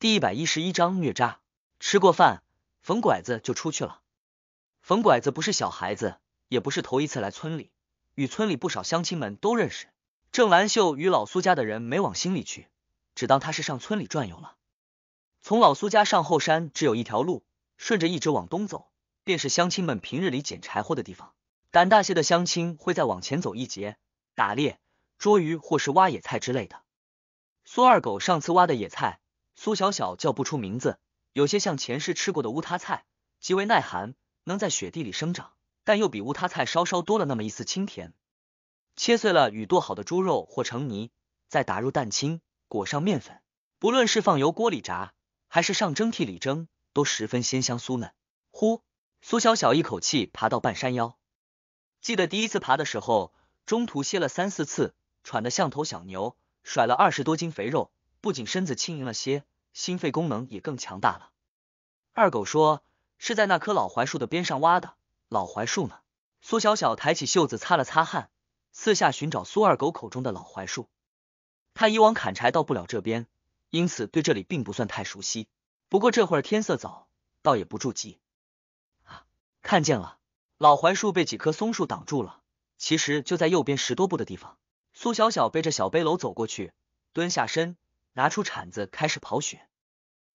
第一百一十一章虐渣。吃过饭，冯拐子就出去了。冯拐子不是小孩子，也不是头一次来村里，与村里不少乡亲们都认识。郑兰秀与老苏家的人没往心里去，只当他是上村里转悠了。从老苏家上后山只有一条路，顺着一直往东走，便是乡亲们平日里捡柴火的地方。胆大些的乡亲会再往前走一截，打猎、捉鱼或是挖野菜之类的。苏二狗上次挖的野菜。苏小小叫不出名字，有些像前世吃过的乌塌菜，极为耐寒，能在雪地里生长，但又比乌塌菜稍稍多了那么一丝清甜。切碎了与剁好的猪肉或成泥，再打入蛋清，裹上面粉，不论是放油锅里炸，还是上蒸屉里蒸，都十分鲜香酥嫩。呼，苏小小一口气爬到半山腰。记得第一次爬的时候，中途歇了三四次，喘得像头小牛，甩了二十多斤肥肉，不仅身子轻盈了些。心肺功能也更强大了。二狗说是在那棵老槐树的边上挖的。老槐树呢？苏小小抬起袖子擦了擦汗，四下寻找苏二狗口中的老槐树。他以往砍柴到不了这边，因此对这里并不算太熟悉。不过这会儿天色早，倒也不住急。啊，看见了！老槐树被几棵松树挡住了，其实就在右边十多步的地方。苏小小背着小背篓走过去，蹲下身。拿出铲子开始刨雪，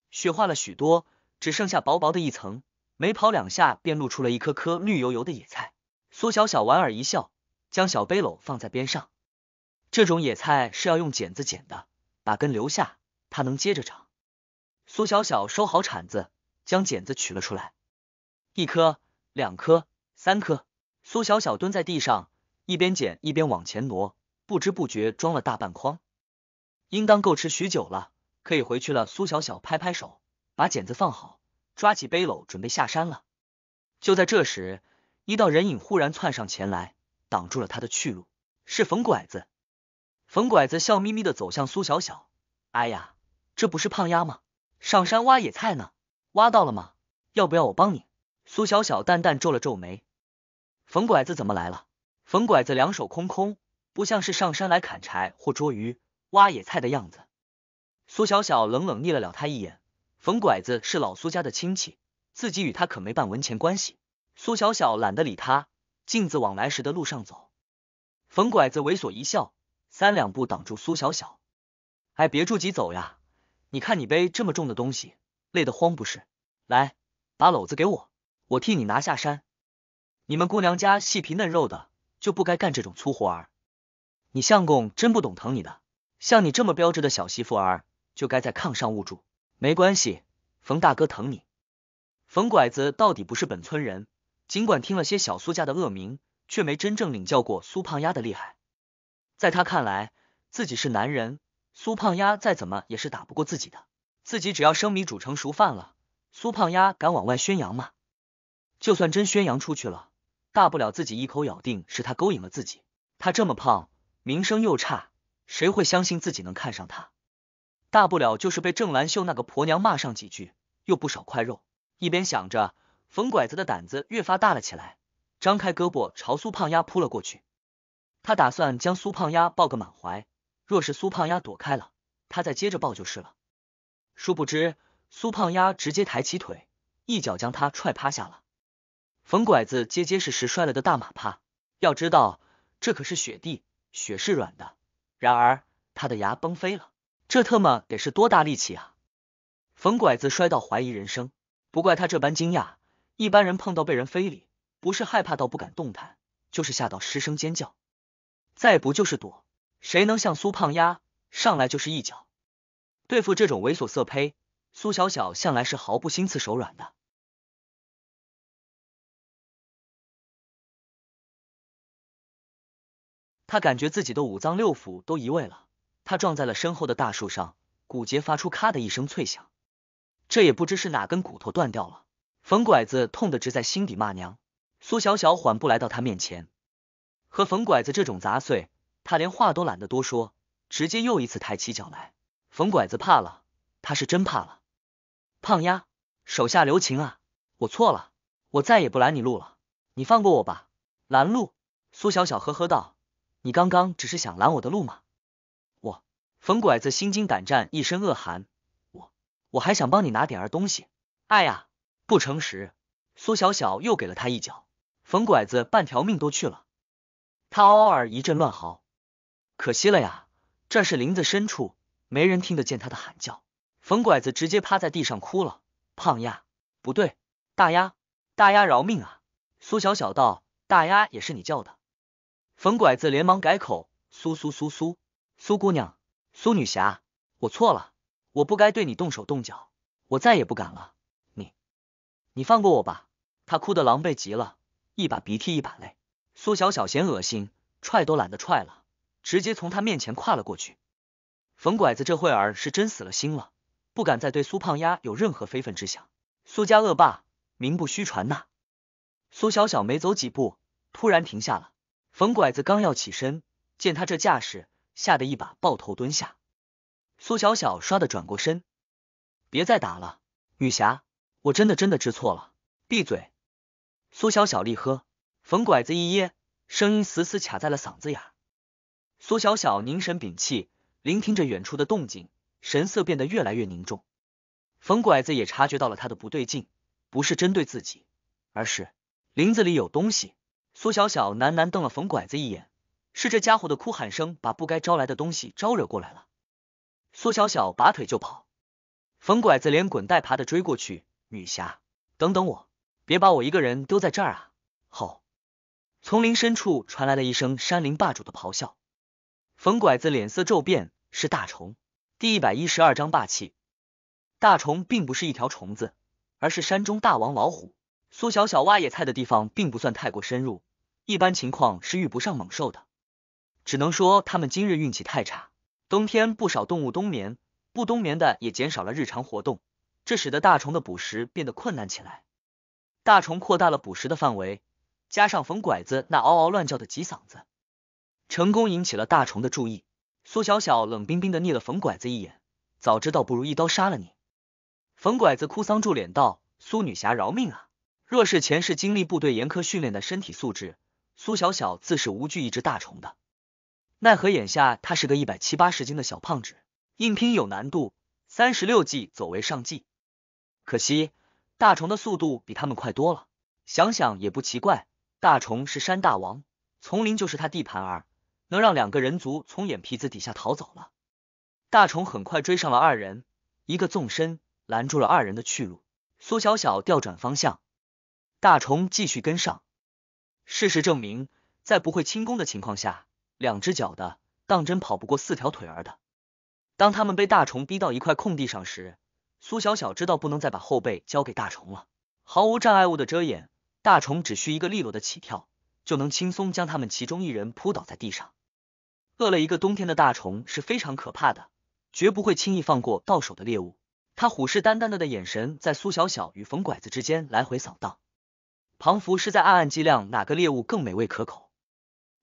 雪化了许多，只剩下薄薄的一层。没刨两下，便露出了一颗颗绿油油的野菜。苏小小莞尔一笑，将小背篓放在边上。这种野菜是要用剪子剪的，把根留下，它能接着长。苏小小收好铲子，将剪子取了出来。一颗，两颗，三颗。苏小小蹲在地上，一边剪一边往前挪，不知不觉装了大半筐。应当够吃许久了，可以回去了。苏小小拍拍手，把剪子放好，抓起背篓准备下山了。就在这时，一道人影忽然窜上前来，挡住了他的去路。是冯拐子。冯拐子笑眯眯的走向苏小小。哎呀，这不是胖丫吗？上山挖野菜呢？挖到了吗？要不要我帮你？苏小小淡淡皱了皱眉。冯拐子怎么来了？冯拐子两手空空，不像是上山来砍柴或捉鱼。挖野菜的样子，苏小小冷冷睨了了他一眼。冯拐子是老苏家的亲戚，自己与他可没半文钱关系。苏小小懒得理他，径自往来时的路上走。冯拐子猥琐一笑，三两步挡住苏小小：“哎，别着急走呀，你看你背这么重的东西，累得慌不是？来，把篓子给我，我替你拿下山。你们姑娘家细皮嫩肉的，就不该干这种粗活儿。你相公真不懂疼你的。”像你这么标致的小媳妇儿，就该在炕上捂住。没关系，冯大哥疼你。冯拐子到底不是本村人，尽管听了些小苏家的恶名，却没真正领教过苏胖丫的厉害。在他看来，自己是男人，苏胖丫再怎么也是打不过自己的。自己只要生米煮成熟饭了，苏胖丫敢往外宣扬吗？就算真宣扬出去了，大不了自己一口咬定是他勾引了自己。他这么胖，名声又差。谁会相信自己能看上他？大不了就是被郑兰秀那个婆娘骂上几句，又不少块肉。一边想着，冯拐子的胆子越发大了起来，张开胳膊朝苏胖丫扑了过去。他打算将苏胖丫抱个满怀，若是苏胖丫躲开了，他再接着抱就是了。殊不知，苏胖丫直接抬起腿，一脚将他踹趴下了。冯拐子结结实实摔了个大马趴。要知道，这可是雪地，雪是软的。然而，他的牙崩飞了，这特么得是多大力气啊！冯拐子摔到怀疑人生，不怪他这般惊讶。一般人碰到被人非礼，不是害怕到不敢动弹，就是吓到失声尖叫，再不就是躲。谁能像苏胖丫上来就是一脚？对付这种猥琐色胚，苏小小向来是毫不心慈手软的。他感觉自己的五脏六腑都移位了，他撞在了身后的大树上，骨节发出咔的一声脆响，这也不知是哪根骨头断掉了。冯拐子痛得直在心底骂娘。苏小小缓步来到他面前，和冯拐子这种杂碎，他连话都懒得多说，直接又一次抬起脚来。冯拐子怕了，他是真怕了。胖丫，手下留情啊！我错了，我再也不拦你路了，你放过我吧。拦路？苏小小呵呵道。你刚刚只是想拦我的路吗？我冯拐子心惊胆战，一身恶寒。我我还想帮你拿点儿东西。哎呀，不诚实！苏小小又给了他一脚，冯拐子半条命都去了。他嗷嗷一阵乱嚎。可惜了呀，这是林子深处，没人听得见他的喊叫。冯拐子直接趴在地上哭了。胖丫，不对，大丫，大丫饶命啊！苏小小道：“大丫也是你叫的。”冯拐子连忙改口：“苏苏苏苏苏姑娘，苏女侠，我错了，我不该对你动手动脚，我再也不敢了。你，你放过我吧！”他哭得狼狈极了，一把鼻涕一把泪。苏小小嫌恶心，踹都懒得踹了，直接从他面前跨了过去。冯拐子这会儿是真死了心了，不敢再对苏胖丫有任何非分之想。苏家恶霸名不虚传呐！苏小小没走几步，突然停下了。冯拐子刚要起身，见他这架势，吓得一把抱头蹲下。苏小小唰的转过身，别再打了，女侠，我真的真的知错了，闭嘴。苏小小厉喝，冯拐子一噎，声音死死卡在了嗓子眼。苏小小凝神屏气，聆听着远处的动静，神色变得越来越凝重。冯拐子也察觉到了他的不对劲，不是针对自己，而是林子里有东西。苏小小喃喃瞪了冯拐子一眼，是这家伙的哭喊声把不该招来的东西招惹过来了。苏小小拔腿就跑，冯拐子连滚带爬的追过去。女侠，等等我，别把我一个人丢在这儿啊！吼！丛林深处传来了一声山林霸主的咆哮，冯拐子脸色骤变，是大虫。第一百一十二章霸气。大虫并不是一条虫子，而是山中大王老虎。苏小小挖野菜的地方并不算太过深入，一般情况是遇不上猛兽的。只能说他们今日运气太差。冬天不少动物冬眠，不冬眠的也减少了日常活动，这使得大虫的捕食变得困难起来。大虫扩大了捕食的范围，加上冯拐子那嗷嗷乱叫的几嗓子，成功引起了大虫的注意。苏小小冷冰冰的睨了冯拐子一眼，早知道不如一刀杀了你。冯拐子哭丧住脸道：“苏女侠饶命啊！”若是前世经历部队严苛训练的身体素质，苏小小自是无惧一只大虫的。奈何眼下他是个一百七八十斤的小胖子，硬拼有难度。三十六计，走为上计。可惜大虫的速度比他们快多了，想想也不奇怪。大虫是山大王，丛林就是他地盘儿，能让两个人族从眼皮子底下逃走了。大虫很快追上了二人，一个纵身拦住了二人的去路。苏小小调转方向。大虫继续跟上，事实证明，在不会轻功的情况下，两只脚的当真跑不过四条腿儿的。当他们被大虫逼到一块空地上时，苏小小知道不能再把后背交给大虫了。毫无障碍物的遮掩，大虫只需一个利落的起跳，就能轻松将他们其中一人扑倒在地上。饿了一个冬天的大虫是非常可怕的，绝不会轻易放过到手的猎物。他虎视眈眈的的眼神在苏小小与冯拐子之间来回扫荡。庞福是在暗暗计量哪个猎物更美味可口。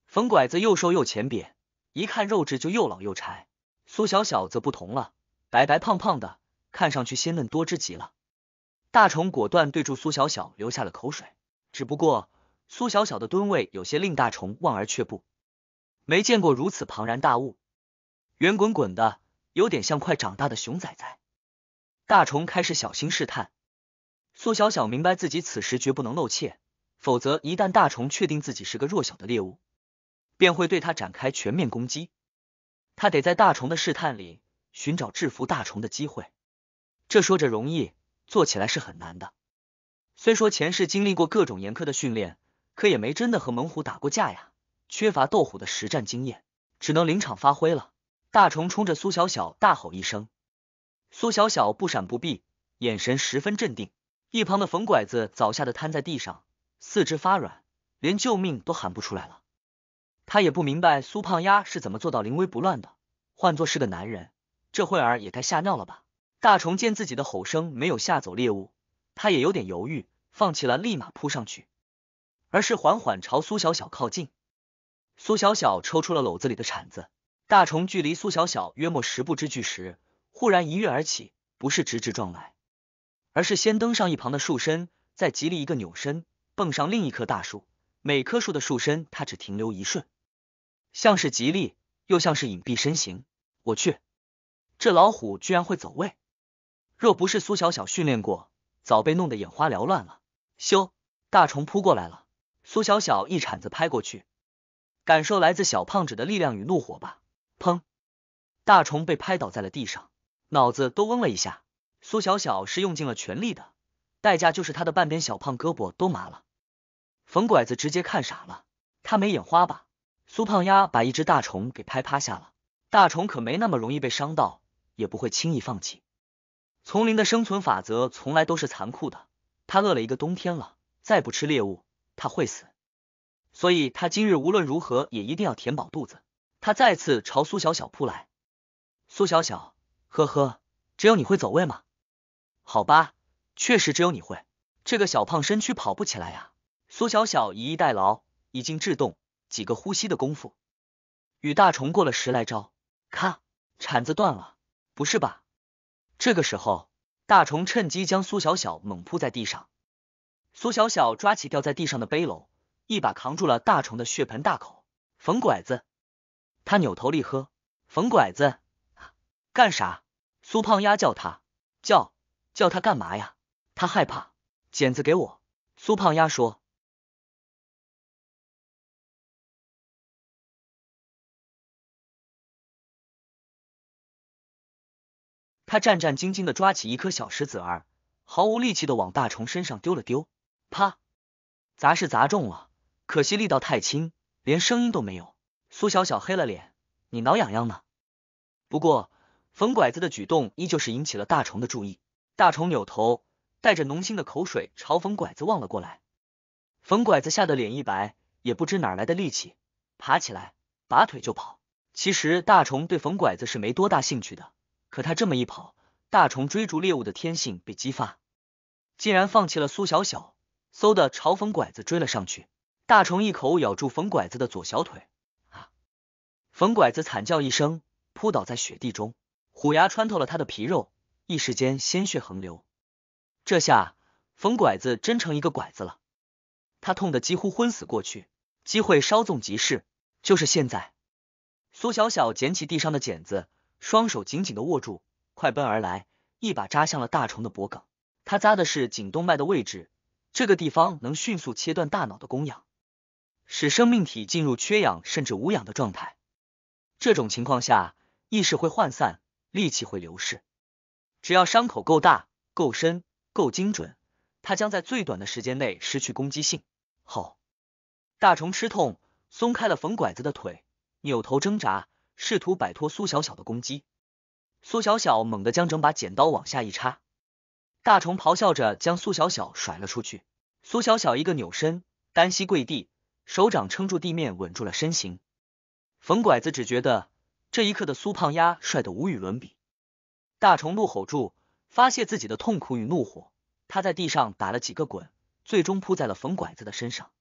冯拐子又瘦又浅扁，一看肉质就又老又柴。苏小小则不同了，白白胖胖的，看上去鲜嫩多汁极了。大虫果断对住苏小小流下了口水，只不过苏小小的吨位有些令大虫望而却步，没见过如此庞然大物，圆滚滚的，有点像快长大的熊仔仔。大虫开始小心试探。苏小小明白自己此时绝不能露怯，否则一旦大虫确定自己是个弱小的猎物，便会对他展开全面攻击。他得在大虫的试探里寻找制服大虫的机会。这说着容易，做起来是很难的。虽说前世经历过各种严苛的训练，可也没真的和猛虎打过架呀，缺乏斗虎的实战经验，只能临场发挥了。大虫冲着苏小小大吼一声，苏小小不闪不避，眼神十分镇定。一旁的冯拐子早吓得瘫在地上，四肢发软，连救命都喊不出来了。他也不明白苏胖丫是怎么做到临危不乱的。换做是个男人，这会儿也该吓尿了吧。大虫见自己的吼声没有吓走猎物，他也有点犹豫，放弃了立马扑上去，而是缓缓朝苏小小靠近。苏小小抽出了篓子里的铲子。大虫距离苏小小约莫十步之距时，忽然一跃而起，不是直直撞来。而是先登上一旁的树身，再极力一个扭身，蹦上另一棵大树。每棵树的树身，他只停留一瞬，像是极力，又像是隐蔽身形。我去，这老虎居然会走位！若不是苏小小训练过，早被弄得眼花缭乱了。咻，大虫扑过来了！苏小小一铲子拍过去，感受来自小胖子的力量与怒火吧！砰，大虫被拍倒在了地上，脑子都嗡了一下。苏小小是用尽了全力的，代价就是她的半边小胖胳膊都麻了。冯拐子直接看傻了，他没眼花吧？苏胖丫把一只大虫给拍趴下了，大虫可没那么容易被伤到，也不会轻易放弃。丛林的生存法则从来都是残酷的，他饿了一个冬天了，再不吃猎物他会死，所以他今日无论如何也一定要填饱肚子。他再次朝苏小小扑来，苏小小，呵呵，只有你会走位吗？好吧，确实只有你会。这个小胖身躯跑不起来呀。苏小小以逸待劳，已经制动，几个呼吸的功夫，与大虫过了十来招。咔，铲子断了！不是吧？这个时候，大虫趁机将苏小小猛扑在地上。苏小小抓起掉在地上的背篓，一把扛住了大虫的血盆大口。冯拐子，他扭头厉喝：“冯拐子，干啥？”苏胖丫叫他叫。叫他干嘛呀？他害怕。剪子给我。苏胖丫说。他战战兢兢的抓起一颗小石子儿，毫无力气的往大虫身上丢了丢，啪，砸是砸中了，可惜力道太轻，连声音都没有。苏小小黑了脸：“你挠痒痒呢？”不过冯拐子的举动依旧是引起了大虫的注意。大虫扭头，带着浓腥的口水，朝冯拐子望了过来。冯拐子吓得脸一白，也不知哪来的力气，爬起来，拔腿就跑。其实大虫对冯拐子是没多大兴趣的，可他这么一跑，大虫追逐猎物的天性被激发，竟然放弃了苏小小，嗖的朝冯拐子追了上去。大虫一口咬住冯拐子的左小腿，啊！冯拐子惨叫一声，扑倒在雪地中，虎牙穿透了他的皮肉。一时间鲜血横流，这下冯拐子真成一个拐子了。他痛得几乎昏死过去，机会稍纵即逝，就是现在。苏小小捡起地上的剪子，双手紧紧的握住，快奔而来，一把扎向了大虫的脖梗。他扎的是颈动脉的位置，这个地方能迅速切断大脑的供氧，使生命体进入缺氧甚至无氧的状态。这种情况下，意识会涣散，力气会流逝。只要伤口够大、够深、够精准，它将在最短的时间内失去攻击性。好，大虫吃痛，松开了冯拐子的腿，扭头挣扎，试图摆脱苏小小的攻击。苏小小猛地将整把剪刀往下一插，大虫咆哮着将苏小小甩了出去。苏小小一个扭身，单膝跪地，手掌撑住地面，稳住了身形。冯拐子只觉得这一刻的苏胖丫帅得无与伦比。大虫怒吼住，发泄自己的痛苦与怒火。他在地上打了几个滚，最终扑在了冯拐子的身上。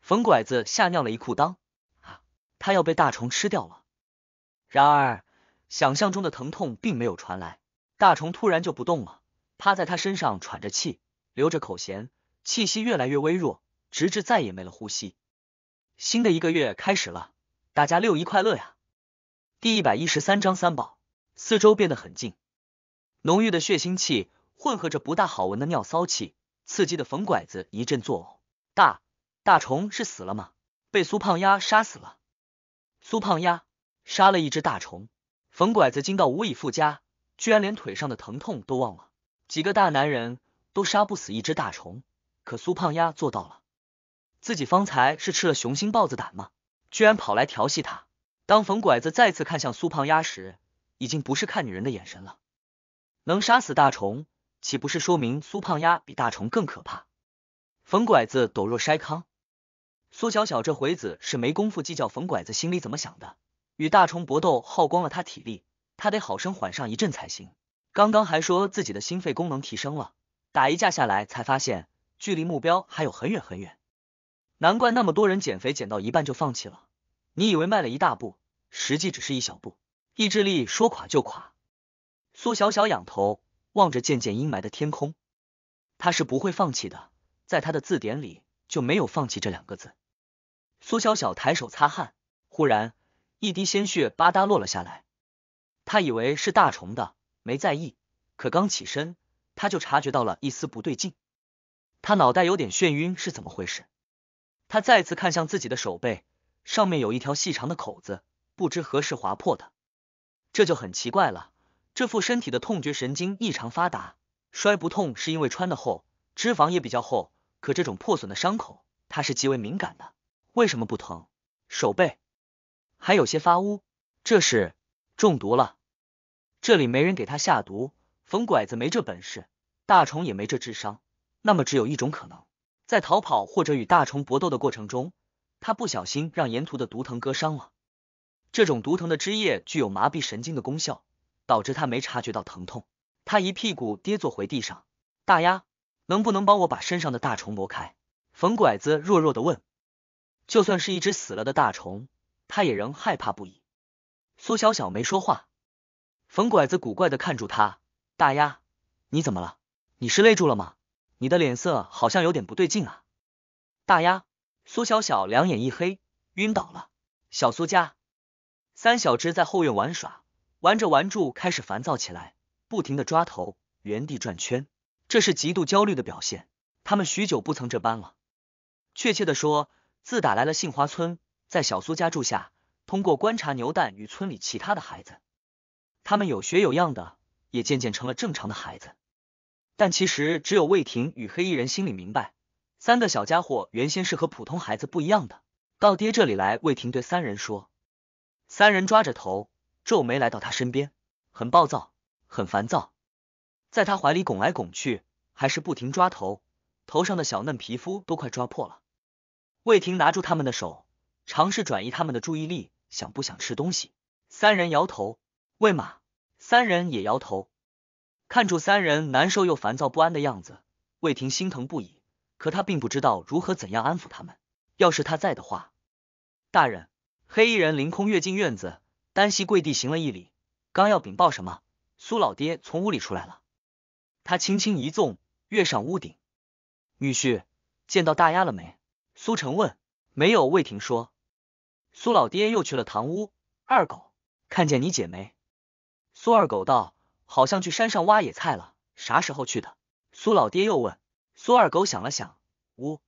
冯拐子吓尿了一裤裆，啊，他要被大虫吃掉了。然而，想象中的疼痛并没有传来，大虫突然就不动了，趴在他身上喘着气，流着口涎，气息越来越微弱，直至再也没了呼吸。新的一个月开始了，大家六一快乐呀！第一百一十三章三宝。四周变得很静。浓郁的血腥气混合着不大好闻的尿骚气，刺激的冯拐子一阵作呕。大大虫是死了吗？被苏胖丫杀死了。苏胖丫杀了一只大虫，冯拐子惊到无以复加，居然连腿上的疼痛都忘了。几个大男人都杀不死一只大虫，可苏胖丫做到了。自己方才是吃了雄心豹子胆吗？居然跑来调戏他。当冯拐子再次看向苏胖丫时，已经不是看女人的眼神了。能杀死大虫，岂不是说明苏胖丫比大虫更可怕？冯拐子抖若筛糠，苏小小这回子是没工夫计较冯拐子心里怎么想的。与大虫搏斗耗光了他体力，他得好生缓上一阵才行。刚刚还说自己的心肺功能提升了，打一架下来才发现距离目标还有很远很远。难怪那么多人减肥减到一半就放弃了。你以为迈了一大步，实际只是一小步。意志力说垮就垮。苏小小仰头望着渐渐阴霾的天空，他是不会放弃的，在他的字典里就没有放弃这两个字。苏小小抬手擦汗，忽然一滴鲜血吧嗒落了下来，他以为是大虫的，没在意。可刚起身，他就察觉到了一丝不对劲，他脑袋有点眩晕，是怎么回事？他再次看向自己的手背，上面有一条细长的口子，不知何时划破的，这就很奇怪了。这副身体的痛觉神经异常发达，摔不痛是因为穿的厚，脂肪也比较厚。可这种破损的伤口，它是极为敏感的，为什么不疼？手背还有些发乌，这是中毒了。这里没人给他下毒，冯拐子没这本事，大虫也没这智商。那么只有一种可能，在逃跑或者与大虫搏斗的过程中，他不小心让沿途的毒藤割伤了。这种毒藤的汁液具有麻痹神经的功效。导致他没察觉到疼痛，他一屁股跌坐回地上。大丫，能不能帮我把身上的大虫挪开？冯拐子弱弱的问。就算是一只死了的大虫，他也仍害怕不已。苏小小没说话。冯拐子古怪的看住他。大丫，你怎么了？你是累住了吗？你的脸色好像有点不对劲啊。大丫，苏小小两眼一黑，晕倒了。小苏家三小只在后院玩耍。玩着玩住，开始烦躁起来，不停的抓头，原地转圈，这是极度焦虑的表现。他们许久不曾这般了。确切的说，自打来了杏花村，在小苏家住下，通过观察牛蛋与村里其他的孩子，他们有学有样的，也渐渐成了正常的孩子。但其实，只有魏婷与黑衣人心里明白，三个小家伙原先是和普通孩子不一样的。到爹这里来，魏婷对三人说，三人抓着头。皱眉来到他身边，很暴躁，很烦躁，在他怀里拱来拱去，还是不停抓头，头上的小嫩皮肤都快抓破了。魏婷拿住他们的手，尝试转移他们的注意力，想不想吃东西？三人摇头，喂马。三人也摇头。看住三人难受又烦躁不安的样子，魏婷心疼不已。可他并不知道如何怎样安抚他们。要是他在的话，大人，黑衣人凌空跃进院子。单膝跪地行了一礼，刚要禀报什么，苏老爹从屋里出来了。他轻轻一纵，跃上屋顶。女婿见到大丫了没？苏成问。没有，魏婷说。苏老爹又去了堂屋。二狗，看见你姐没？苏二狗道，好像去山上挖野菜了。啥时候去的？苏老爹又问。苏二狗想了想，呜，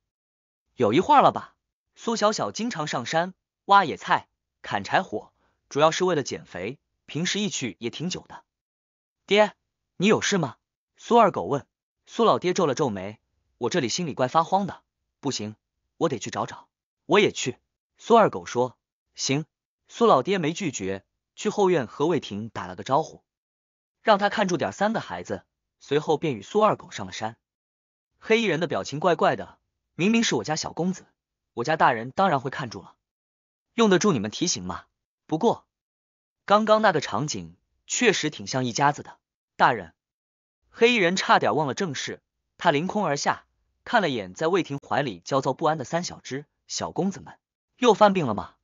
有一会了吧？苏小小经常上山挖野菜、砍柴火。主要是为了减肥，平时一去也挺久的。爹，你有事吗？苏二狗问。苏老爹皱了皱眉，我这里心里怪发慌的，不行，我得去找找。我也去。苏二狗说。行。苏老爹没拒绝，去后院和魏婷打了个招呼，让他看住点三个孩子，随后便与苏二狗上了山。黑衣人的表情怪怪的，明明是我家小公子，我家大人当然会看住了，用得住你们提醒吗？不过，刚刚那个场景确实挺像一家子的。大人，黑衣人差点忘了正事，他凌空而下，看了眼在魏婷怀里焦躁不安的三小只小公子们，又犯病了吗？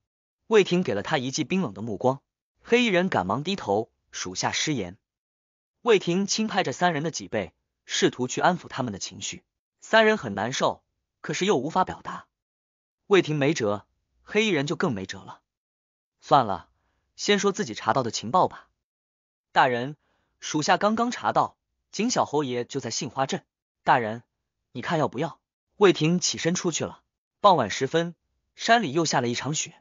魏婷给了他一记冰冷的目光，黑衣人赶忙低头，属下失言。魏婷轻拍着三人的脊背，试图去安抚他们的情绪。三人很难受，可是又无法表达。魏婷没辙，黑衣人就更没辙了。算了，先说自己查到的情报吧。大人，属下刚刚查到，景小侯爷就在杏花镇。大人，你看要不要？魏婷起身出去了。傍晚时分，山里又下了一场雪。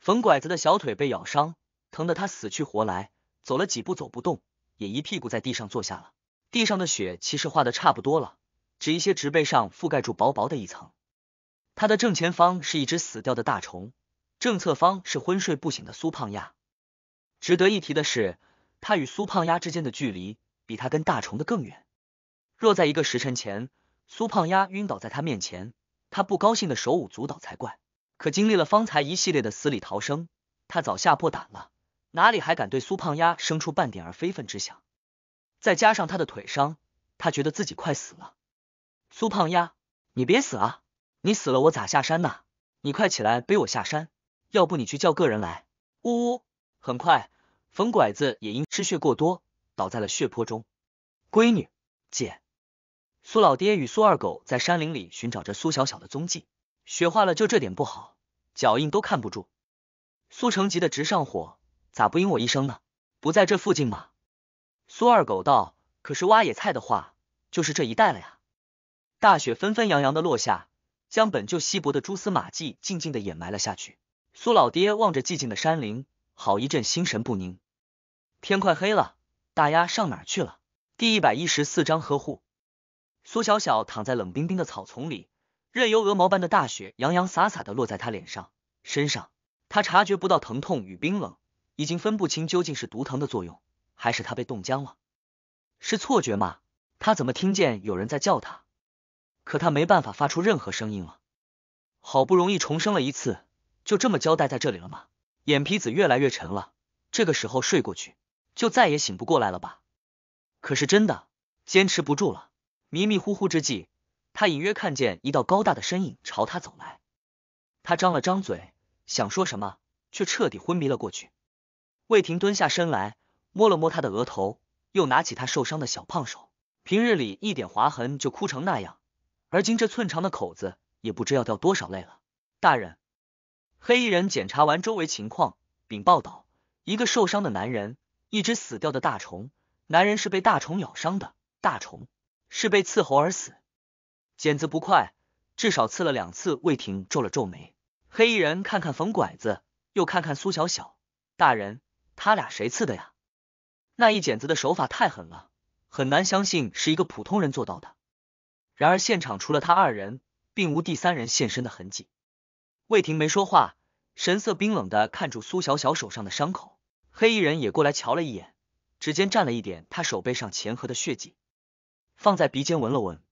冯拐子的小腿被咬伤，疼得他死去活来，走了几步走不动，也一屁股在地上坐下了。地上的雪其实化的差不多了，只一些植被上覆盖住薄薄的一层。他的正前方是一只死掉的大虫。正侧方是昏睡不醒的苏胖丫。值得一提的是，他与苏胖丫之间的距离比他跟大虫的更远。若在一个时辰前，苏胖丫晕倒在他面前，他不高兴的手舞足蹈才怪。可经历了方才一系列的死里逃生，他早吓破胆了，哪里还敢对苏胖丫生出半点儿非分之想？再加上他的腿伤，他觉得自己快死了。苏胖丫，你别死啊！你死了我咋下山呢？你快起来背我下山！要不你去叫个人来。呜呜，很快，冯拐子也因失血过多倒在了血泊中。闺女，姐，苏老爹与苏二狗在山林里寻找着苏小小的踪迹。雪化了就这点不好，脚印都看不住。苏成急得直上火，咋不应我一声呢？不在这附近吗？苏二狗道：“可是挖野菜的话，就是这一带了呀。”大雪纷纷扬扬的落下，将本就稀薄的蛛丝马迹静静的掩埋了下去。苏老爹望着寂静的山林，好一阵心神不宁。天快黑了，大丫上哪去了？第一百一十四章呵护。苏小小躺在冷冰冰的草丛里，任由鹅毛般的大雪洋洋洒洒的落在他脸上、身上。他察觉不到疼痛与冰冷，已经分不清究竟是毒藤的作用，还是他被冻僵了。是错觉吗？他怎么听见有人在叫他？可他没办法发出任何声音了。好不容易重生了一次。就这么交代在这里了吗？眼皮子越来越沉了，这个时候睡过去，就再也醒不过来了吧？可是真的坚持不住了。迷迷糊糊之际，他隐约看见一道高大的身影朝他走来。他张了张嘴，想说什么，却彻底昏迷了过去。魏婷蹲下身来，摸了摸他的额头，又拿起他受伤的小胖手。平日里一点划痕就哭成那样，而今这寸长的口子，也不知要掉多少泪了。大人。黑衣人检查完周围情况，禀报道：一个受伤的男人，一只死掉的大虫。男人是被大虫咬伤的，大虫是被刺喉而死。剪子不快，至少刺了两次。魏婷皱了皱眉。黑衣人看看冯拐子，又看看苏小小，大人，他俩谁刺的呀？那一剪子的手法太狠了，很难相信是一个普通人做到的。然而现场除了他二人，并无第三人现身的痕迹。魏婷没说话，神色冰冷的看住苏小小手上的伤口。黑衣人也过来瞧了一眼，指尖蘸了一点她手背上前额的血迹，放在鼻尖闻了闻。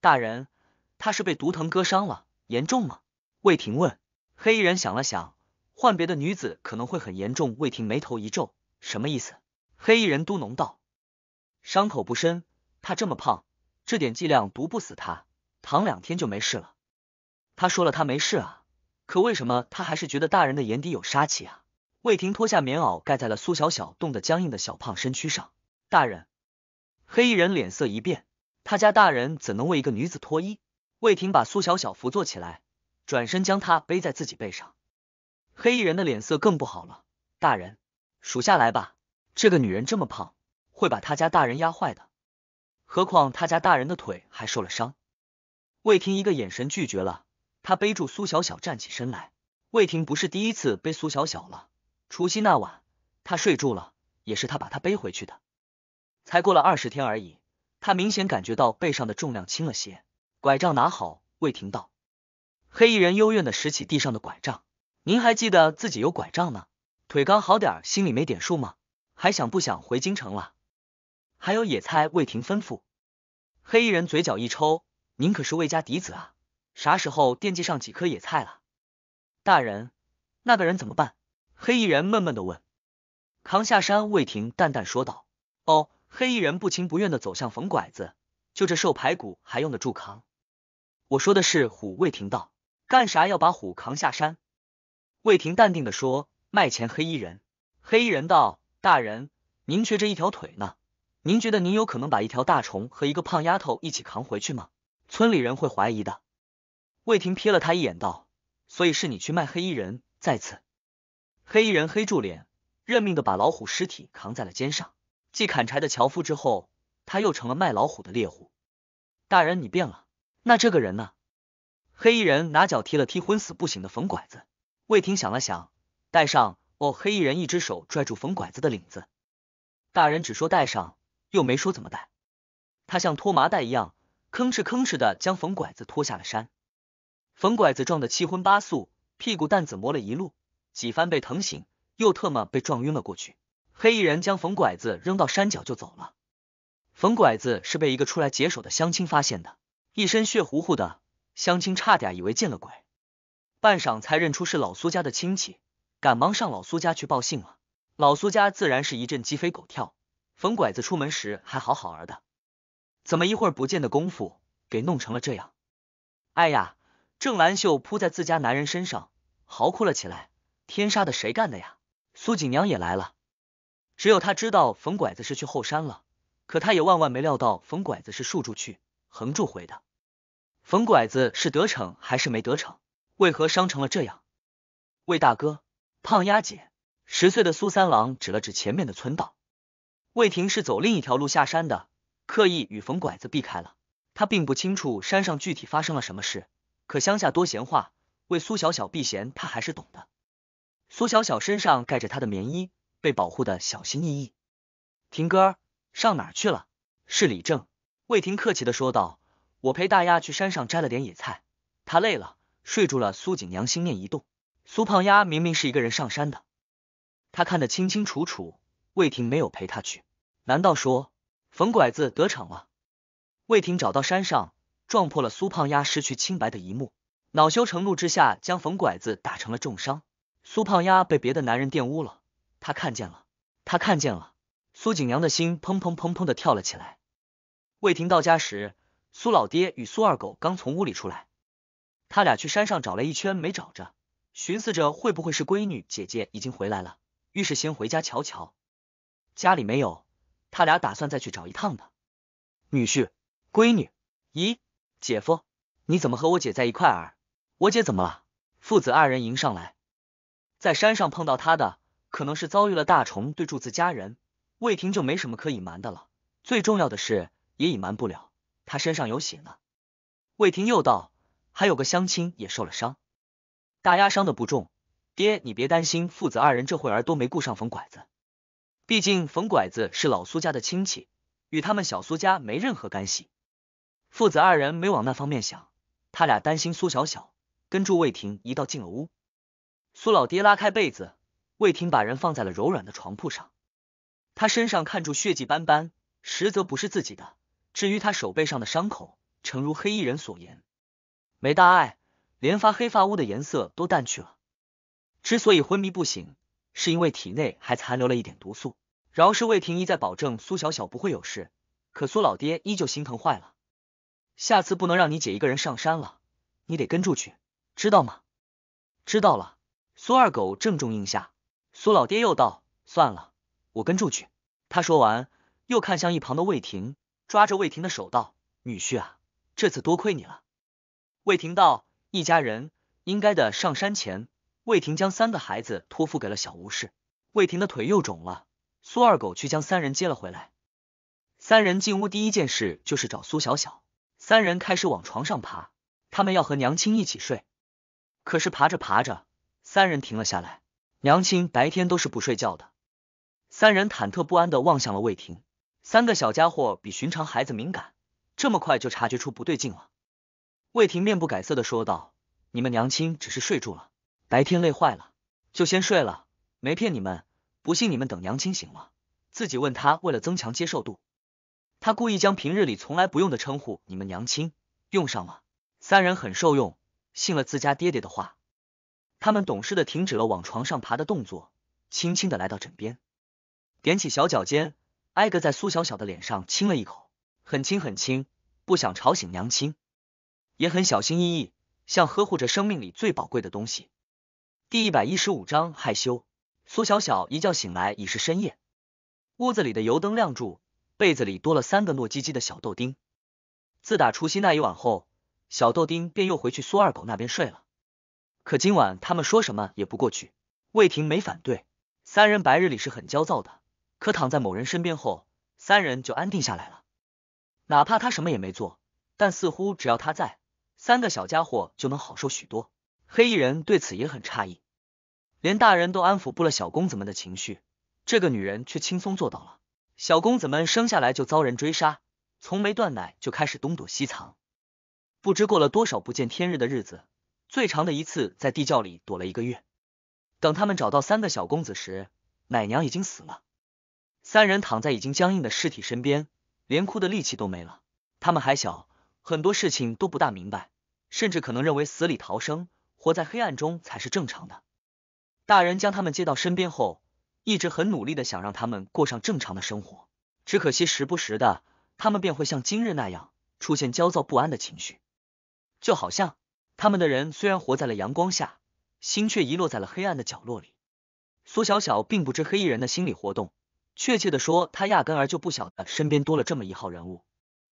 大人，她是被毒藤割伤了，严重吗？魏婷问。黑衣人想了想，换别的女子可能会很严重。魏婷眉头一皱，什么意思？黑衣人嘟哝道：“伤口不深，她这么胖，这点剂量毒不死她，躺两天就没事了。”他说了，他没事啊。可为什么他还是觉得大人的眼底有杀气啊？魏婷脱下棉袄盖在了苏小小冻得僵硬的小胖身躯上。大人，黑衣人脸色一变，他家大人怎能为一个女子脱衣？魏婷把苏小小扶坐起来，转身将她背在自己背上。黑衣人的脸色更不好了。大人，属下来吧，这个女人这么胖，会把他家大人压坏的。何况他家大人的腿还受了伤。魏婷一个眼神拒绝了。他背住苏小小站起身来，魏婷不是第一次背苏小小了。除夕那晚，他睡住了，也是他把他背回去的。才过了二十天而已，他明显感觉到背上的重量轻了些。拐杖拿好，魏婷道。黑衣人幽怨的拾起地上的拐杖，您还记得自己有拐杖呢？腿刚好点，心里没点数吗？还想不想回京城了？还有野菜，魏婷吩咐。黑衣人嘴角一抽，您可是魏家嫡子啊。啥时候惦记上几颗野菜了？大人，那个人怎么办？黑衣人闷闷的问。扛下山，魏婷淡淡说道。哦，黑衣人不情不愿的走向冯拐子。就这瘦排骨还用得住扛？我说的是虎。魏婷道。干啥要把虎扛下山？魏婷淡定的说。卖钱。黑衣人。黑衣人道。大人，您瘸着一条腿呢，您觉得您有可能把一条大虫和一个胖丫头一起扛回去吗？村里人会怀疑的。魏婷瞥了他一眼，道：“所以是你去卖黑衣人。”再次，黑衣人黑住脸，认命的把老虎尸体扛在了肩上。继砍柴的樵夫之后，他又成了卖老虎的猎户。大人，你变了。那这个人呢？黑衣人拿脚踢了踢昏死不醒的冯拐子。魏婷想了想，带上。哦，黑衣人一只手拽住冯拐子的领子。大人只说带上，又没说怎么带。他像拖麻袋一样，吭哧吭哧的将冯拐子拖下了山。冯拐子撞得七荤八素，屁股蛋子磨了一路，几番被疼醒，又特么被撞晕了过去。黑衣人将冯拐子扔到山脚就走了。冯拐子是被一个出来解手的乡亲发现的，一身血糊糊的，乡亲差点以为见了鬼，半晌才认出是老苏家的亲戚，赶忙上老苏家去报信了。老苏家自然是一阵鸡飞狗跳。冯拐子出门时还好好儿的，怎么一会儿不见的功夫给弄成了这样？哎呀！郑兰秀扑在自家男人身上，嚎哭了起来。天杀的，谁干的呀？苏锦娘也来了，只有她知道冯拐子是去后山了。可她也万万没料到冯拐子是竖住去，横住回的。冯拐子是得逞还是没得逞？为何伤成了这样？魏大哥，胖丫姐，十岁的苏三郎指了指前面的村道。魏婷是走另一条路下山的，刻意与冯拐子避开了。他并不清楚山上具体发生了什么事。可乡下多闲话，为苏小小避嫌，他还是懂的。苏小小身上盖着他的棉衣，被保护的小心翼翼。婷哥上哪去了？是李正。魏婷客气的说道：“我陪大丫去山上摘了点野菜，他累了，睡住了。”苏锦娘心念一动，苏胖丫明明是一个人上山的，她看得清清楚楚。魏婷没有陪她去，难道说冯拐子得逞了？魏婷找到山上。撞破了苏胖丫失去清白的一幕，恼羞成怒之下将冯拐子打成了重伤。苏胖丫被别的男人玷污了，他看见了，他看见了。苏锦娘的心砰砰砰砰的跳了起来。魏婷到家时，苏老爹与苏二狗刚从屋里出来，他俩去山上找了一圈没找着，寻思着会不会是闺女姐姐已经回来了，于是先回家瞧瞧。家里没有，他俩打算再去找一趟的。女婿，闺女，咦？姐夫，你怎么和我姐在一块儿？我姐怎么了？父子二人迎上来，在山上碰到他的，可能是遭遇了大虫，对住自家人。魏婷就没什么可隐瞒的了，最重要的是也隐瞒不了，他身上有血呢。魏婷又道，还有个乡亲也受了伤，大丫伤的不重，爹你别担心。父子二人这会儿都没顾上冯拐子，毕竟冯拐子是老苏家的亲戚，与他们小苏家没任何干系。父子二人没往那方面想，他俩担心苏小小跟住魏婷一道进了屋。苏老爹拉开被子，魏婷把人放在了柔软的床铺上。他身上看住血迹斑斑，实则不是自己的。至于他手背上的伤口，诚如黑衣人所言，没大碍，连发黑发乌的颜色都淡去了。之所以昏迷不醒，是因为体内还残留了一点毒素。饶是魏婷一再保证苏小小不会有事，可苏老爹依旧心疼坏了。下次不能让你姐一个人上山了，你得跟住去，知道吗？知道了，苏二狗郑重应下。苏老爹又道：“算了，我跟住去。”他说完，又看向一旁的魏婷，抓着魏婷的手道：“女婿啊，这次多亏你了。”魏婷道：“一家人应该的。”上山前，魏婷将三个孩子托付给了小吴氏。魏婷的腿又肿了，苏二狗却将三人接了回来。三人进屋，第一件事就是找苏小小。三人开始往床上爬，他们要和娘亲一起睡。可是爬着爬着，三人停了下来。娘亲白天都是不睡觉的，三人忐忑不安的望向了魏婷。三个小家伙比寻常孩子敏感，这么快就察觉出不对劲了。魏婷面不改色的说道：“你们娘亲只是睡住了，白天累坏了，就先睡了，没骗你们。不信你们等娘亲醒了，自己问她为了增强接受度。”他故意将平日里从来不用的称呼“你们娘亲”用上了，三人很受用，信了自家爹爹的话。他们懂事的停止了往床上爬的动作，轻轻的来到枕边，踮起小脚尖，挨个在苏小小的脸上亲了一口，很轻很轻，不想吵醒娘亲，也很小心翼翼，像呵护着生命里最宝贵的东西。第一百一十五章害羞。苏小小一觉醒来已是深夜，屋子里的油灯亮住。被子里多了三个糯叽叽的小豆丁。自打除夕那一晚后，小豆丁便又回去苏二狗那边睡了。可今晚他们说什么也不过去，魏婷没反对。三人白日里是很焦躁的，可躺在某人身边后，三人就安定下来了。哪怕他什么也没做，但似乎只要他在，三个小家伙就能好受许多。黑衣人对此也很诧异，连大人都安抚不了小公子们的情绪，这个女人却轻松做到了。小公子们生下来就遭人追杀，从没断奶就开始东躲西藏，不知过了多少不见天日的日子。最长的一次在地窖里躲了一个月。等他们找到三个小公子时，奶娘已经死了。三人躺在已经僵硬的尸体身边，连哭的力气都没了。他们还小，很多事情都不大明白，甚至可能认为死里逃生、活在黑暗中才是正常的。大人将他们接到身边后。一直很努力的想让他们过上正常的生活，只可惜时不时的他们便会像今日那样出现焦躁不安的情绪，就好像他们的人虽然活在了阳光下，心却遗落在了黑暗的角落里。苏小小并不知黑衣人的心理活动，确切的说，他压根儿就不晓得身边多了这么一号人物。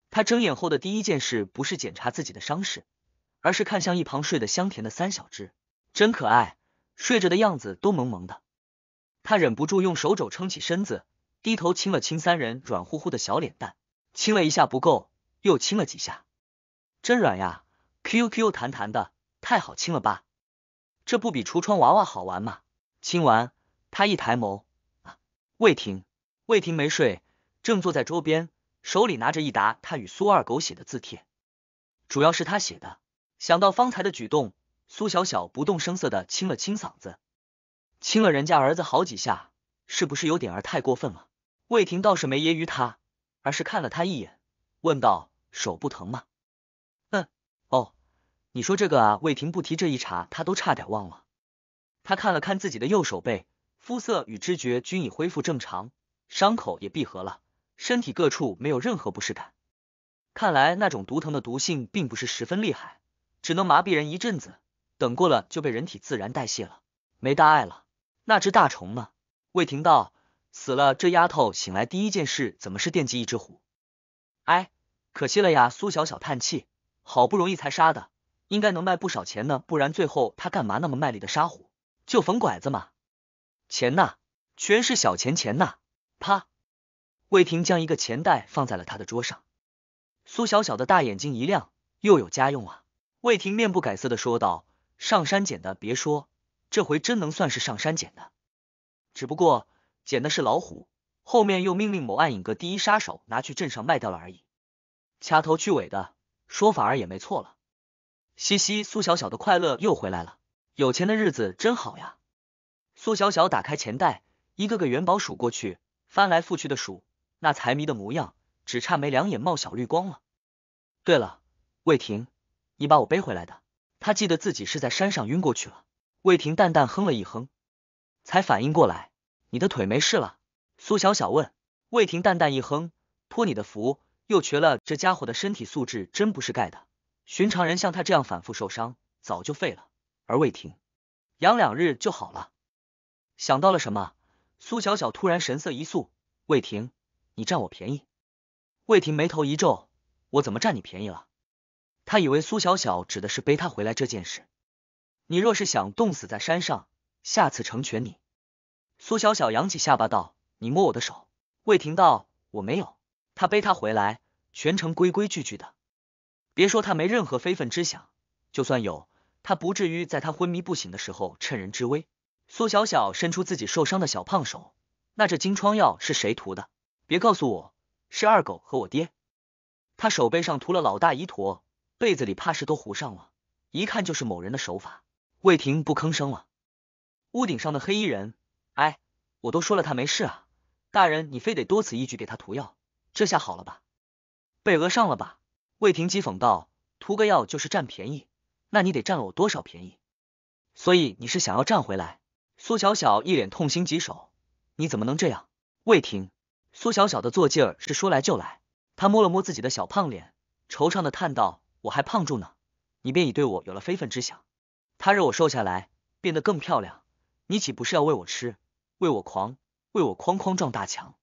他睁眼后的第一件事不是检查自己的伤势，而是看向一旁睡得香甜的三小只，真可爱，睡着的样子都萌萌的。他忍不住用手肘撑起身子，低头亲了亲三人软乎乎的小脸蛋，亲了一下不够，又亲了几下，真软呀，Q Q 弹弹的，太好亲了吧，这不比橱窗娃娃好玩吗？亲完，他一抬眸，啊，魏婷，魏婷没睡，正坐在桌边，手里拿着一沓他与苏二狗写的字帖，主要是他写的。想到方才的举动，苏小小不动声色的清了清嗓子。亲了人家儿子好几下，是不是有点儿太过分了？魏婷倒是没揶揄他，而是看了他一眼，问道：“手不疼吗？”“嗯，哦，你说这个啊。”魏婷不提这一茬，他都差点忘了。他看了看自己的右手背，肤色与知觉均已恢复正常，伤口也闭合了，身体各处没有任何不适感。看来那种毒藤的毒性并不是十分厉害，只能麻痹人一阵子，等过了就被人体自然代谢了，没大碍了。那只大虫呢？魏婷道：“死了。”这丫头醒来第一件事，怎么是惦记一只虎？哎，可惜了呀！苏小小叹气，好不容易才杀的，应该能卖不少钱呢。不然最后他干嘛那么卖力的杀虎？就冯拐子嘛，钱呐，全是小钱钱呐。啪，魏婷将一个钱袋放在了他的桌上。苏小小的大眼睛一亮，又有家用啊！魏婷面不改色的说道：“上山捡的，别说。”这回真能算是上山捡的，只不过捡的是老虎，后面又命令某暗影阁第一杀手拿去镇上卖掉了而已，掐头去尾的说法儿也没错了。嘻嘻，苏小小的快乐又回来了，有钱的日子真好呀。苏小小打开钱袋，一个个元宝数过去，翻来覆去的数，那财迷的模样，只差没两眼冒小绿光了。对了，魏婷，你把我背回来的，他记得自己是在山上晕过去了。魏婷淡淡哼了一哼，才反应过来，你的腿没事了？苏小小问。魏婷淡淡一哼，托你的福，又瘸了。这家伙的身体素质真不是盖的，寻常人像他这样反复受伤，早就废了，而魏婷养两日就好了。想到了什么，苏小小突然神色一肃。魏婷，你占我便宜！魏婷眉头一皱，我怎么占你便宜了？他以为苏小小指的是背他回来这件事。你若是想冻死在山上，下次成全你。苏小小扬起下巴道：“你摸我的手。”魏婷道：“我没有。”他背他回来，全程规规矩矩的。别说他没任何非分之想，就算有，他不至于在他昏迷不醒的时候趁人之危。苏小小伸出自己受伤的小胖手：“那这金疮药是谁涂的？别告诉我是二狗和我爹。他手背上涂了老大一坨，被子里怕是都糊上了，一看就是某人的手法。”魏婷不吭声了。屋顶上的黑衣人，哎，我都说了他没事啊，大人你非得多此一举给他涂药，这下好了吧？被讹上了吧？魏婷讥讽道，涂个药就是占便宜，那你得占了我多少便宜？所以你是想要占回来？苏小小一脸痛心疾首，你怎么能这样？魏婷，苏小小的坐劲儿是说来就来。他摸了摸自己的小胖脸，惆怅的叹道：“我还胖住呢，你便已对我有了非分之想。”他惹我瘦下来，变得更漂亮，你岂不是要喂我吃，喂我狂，喂我哐哐撞大墙？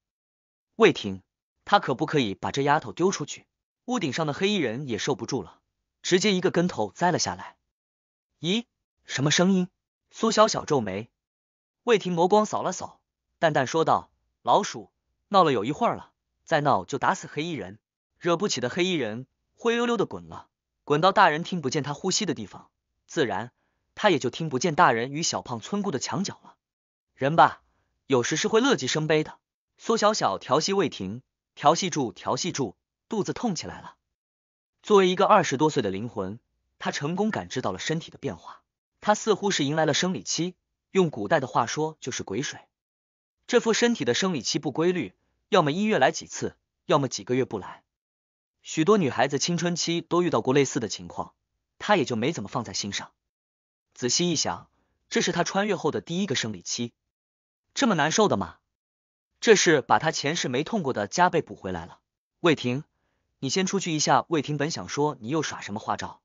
魏婷，他可不可以把这丫头丢出去？屋顶上的黑衣人也受不住了，直接一个跟头栽了下来。咦，什么声音？苏小小皱眉。魏婷眸光扫了扫，淡淡说道：“老鼠闹了有一会儿了，再闹就打死黑衣人，惹不起的黑衣人，灰溜溜的滚了，滚到大人听不见他呼吸的地方，自然。”他也就听不见大人与小胖村姑的墙角了。人吧，有时是会乐极生悲的。苏小小调戏未停，调戏住，调戏住，肚子痛起来了。作为一个二十多岁的灵魂，他成功感知到了身体的变化。他似乎是迎来了生理期，用古代的话说就是“鬼水”。这副身体的生理期不规律，要么一月来几次，要么几个月不来。许多女孩子青春期都遇到过类似的情况，他也就没怎么放在心上。仔细一想，这是他穿越后的第一个生理期，这么难受的吗？这是把他前世没痛过的加倍补回来了。魏婷，你先出去一下。魏婷本想说你又耍什么花招，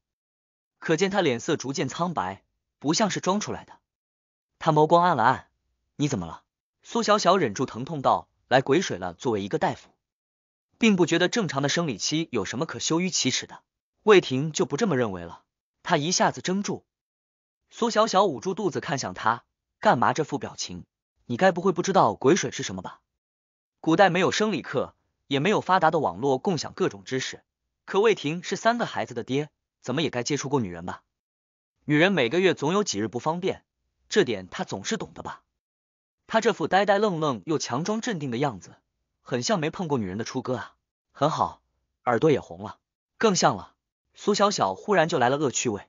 可见他脸色逐渐苍白，不像是装出来的。他眸光暗了暗，你怎么了？苏小小忍住疼痛道，来鬼水了。作为一个大夫，并不觉得正常的生理期有什么可羞于启齿的。魏婷就不这么认为了，他一下子怔住。苏小小捂住肚子，看向他，干嘛这副表情？你该不会不知道鬼水是什么吧？古代没有生理课，也没有发达的网络共享各种知识。可魏婷是三个孩子的爹，怎么也该接触过女人吧？女人每个月总有几日不方便，这点他总是懂的吧？他这副呆呆愣愣又强装镇定的样子，很像没碰过女人的初哥啊。很好，耳朵也红了，更像了。苏小小忽然就来了恶趣味。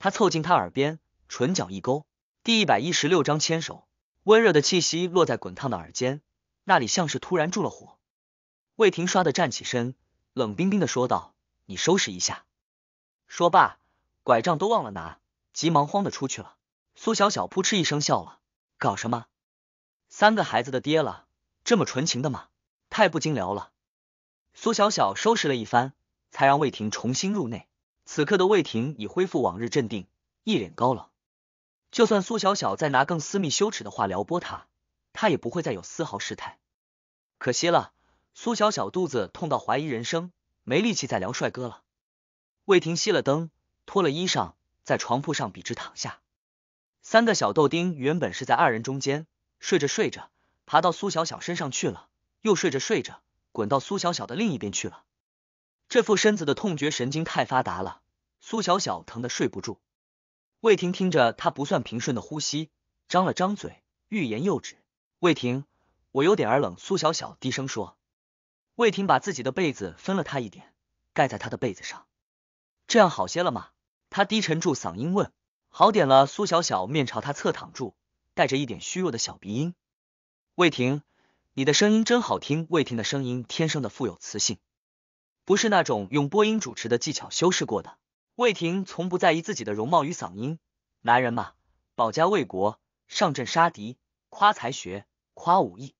他凑近他耳边，唇角一勾。第一百一十六章牵手，温热的气息落在滚烫的耳尖，那里像是突然住了火。魏婷唰的站起身，冷冰冰的说道：“你收拾一下。”说罢，拐杖都忘了拿，急忙慌的出去了。苏小小扑哧一声笑了：“搞什么？三个孩子的爹了，这么纯情的吗？太不经聊了。”苏小小收拾了一番，才让魏婷重新入内。此刻的魏婷已恢复往日镇定，一脸高冷。就算苏小小再拿更私密羞耻的话撩拨她，她也不会再有丝毫失态。可惜了，苏小小肚子痛到怀疑人生，没力气再聊帅哥了。魏婷熄了灯，脱了衣裳，在床铺上笔直躺下。三个小豆丁原本是在二人中间睡着，睡着爬到苏小小身上去了，又睡着睡着滚到苏小小的另一边去了。这副身子的痛觉神经太发达了，苏小小疼得睡不住。魏婷听着他不算平顺的呼吸，张了张嘴，欲言又止。魏婷，我有点儿冷。苏小小低声说。魏婷把自己的被子分了他一点，盖在他的被子上。这样好些了吗？他低沉住嗓音问。好点了。苏小小面朝他侧躺住，带着一点虚弱的小鼻音。魏婷，你的声音真好听。魏婷的声音天生的富有磁性。不是那种用播音主持的技巧修饰过的。魏婷从不在意自己的容貌与嗓音。男人嘛，保家卫国，上阵杀敌，夸才学，夸武艺，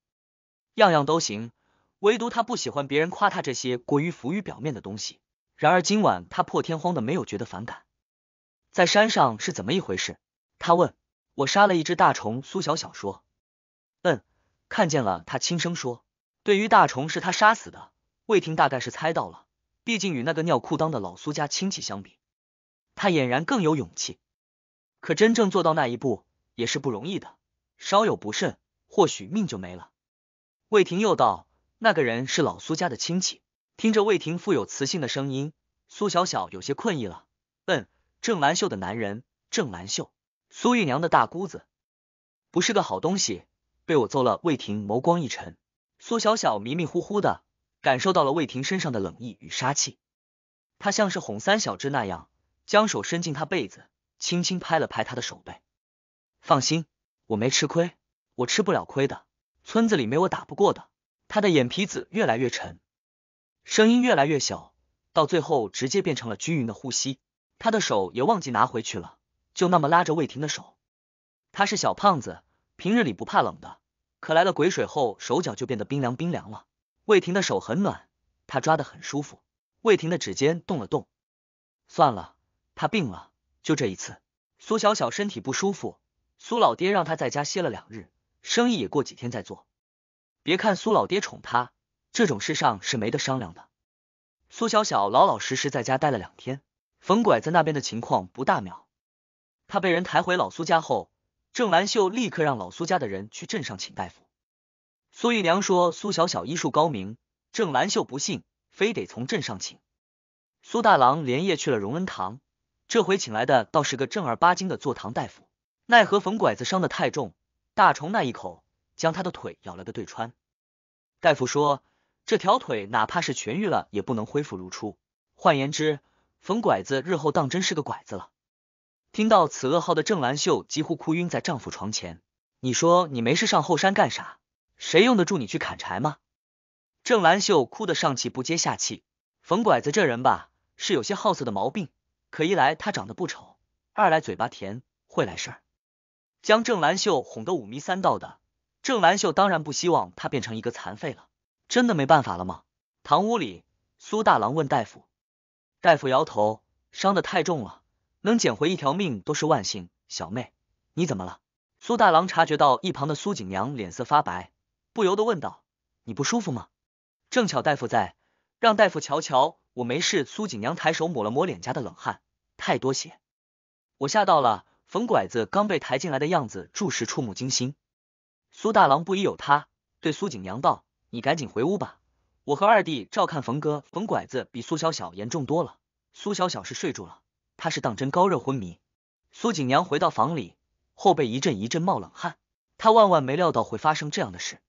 样样都行，唯独他不喜欢别人夸他这些过于浮于表面的东西。然而今晚他破天荒的没有觉得反感。在山上是怎么一回事？他问我杀了一只大虫。苏小小说：“嗯，看见了。”他轻声说：“对于大虫，是他杀死的。”魏婷大概是猜到了，毕竟与那个尿裤裆的老苏家亲戚相比，他俨然更有勇气。可真正做到那一步也是不容易的，稍有不慎，或许命就没了。魏婷又道：“那个人是老苏家的亲戚。”听着魏婷富有磁性的声音，苏小小有些困意了。嗯，郑兰秀的男人，郑兰秀，苏玉娘的大姑子，不是个好东西，被我揍了。魏婷眸光一沉，苏小小迷迷糊糊的。感受到了魏婷身上的冷意与杀气，他像是哄三小只那样，将手伸进他被子，轻轻拍了拍他的手背。放心，我没吃亏，我吃不了亏的。村子里没我打不过的。他的眼皮子越来越沉，声音越来越小，到最后直接变成了均匀的呼吸。他的手也忘记拿回去了，就那么拉着魏婷的手。他是小胖子，平日里不怕冷的，可来了鬼水后，手脚就变得冰凉冰凉了。魏婷的手很暖，他抓得很舒服。魏婷的指尖动了动，算了，他病了，就这一次。苏小小身体不舒服，苏老爹让他在家歇了两日，生意也过几天再做。别看苏老爹宠他，这种事上是没得商量的。苏小小老老实实在家待了两天，冯拐在那边的情况不大妙。他被人抬回老苏家后，郑兰秀立刻让老苏家的人去镇上请大夫。苏姨娘说：“苏小小医术高明。”郑兰秀不信，非得从镇上请。苏大郎连夜去了荣恩堂，这回请来的倒是个正儿八经的坐堂大夫。奈何冯拐子伤得太重，大虫那一口将他的腿咬了个对穿。大夫说：“这条腿哪怕是痊愈了，也不能恢复如初。换言之，冯拐子日后当真是个拐子了。”听到此噩耗的郑兰秀几乎哭晕在丈夫床前。你说你没事上后山干啥？谁用得住你去砍柴吗？郑兰秀哭得上气不接下气。冯拐子这人吧，是有些好色的毛病，可一来他长得不丑，二来嘴巴甜，会来事儿，将郑兰秀哄得五迷三道的。郑兰秀当然不希望他变成一个残废了。真的没办法了吗？堂屋里，苏大郎问大夫，大夫摇头，伤的太重了，能捡回一条命都是万幸。小妹，你怎么了？苏大郎察觉到一旁的苏锦娘脸色发白。不由得问道：“你不舒服吗？”正巧大夫在，让大夫瞧瞧我没事。苏锦娘抬手抹了抹脸颊的冷汗，太多血，我吓到了。冯拐子刚被抬进来的样子，着实触目惊心。苏大郎不疑有他，对苏锦娘道：“你赶紧回屋吧，我和二弟照看冯哥。冯拐子比苏小小严重多了，苏小小是睡住了，他是当真高热昏迷。”苏锦娘回到房里，后背一阵一阵冒冷汗，她万万没料到会发生这样的事。